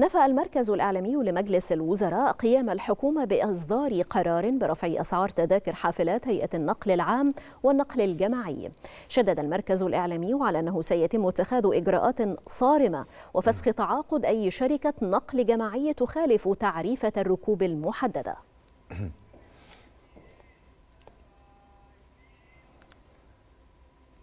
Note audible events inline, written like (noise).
نفى المركز الإعلامي لمجلس الوزراء قيام الحكومة بإصدار قرار برفع أسعار تذاكر حافلات هيئة النقل العام والنقل الجماعي شدد المركز الإعلامي على أنه سيتم اتخاذ إجراءات صارمة وفسخ تعاقد أي شركة نقل جماعي تخالف تعريفة الركوب المحددة (clears throat)